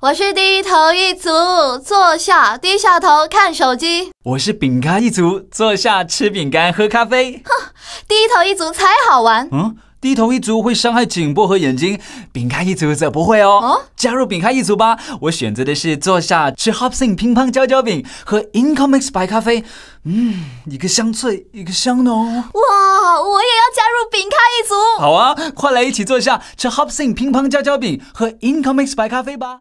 我是低头一族，坐下低下头看手机。我是饼干一族，坐下吃饼干喝咖啡。哼，低头一族才好玩。嗯，低头一族会伤害颈部和眼睛，饼干一族则不会哦。哦，加入饼干一族吧。我选择的是坐下吃 h o p s i n 乒乓焦焦饼和 i n c o m i x 白咖啡。嗯，一个香脆，一个香浓。哇，我也要加入饼干一族。好啊，快来一起坐下吃 h o p s i n 乒乓焦焦饼和 i n c o m i x 白咖啡吧。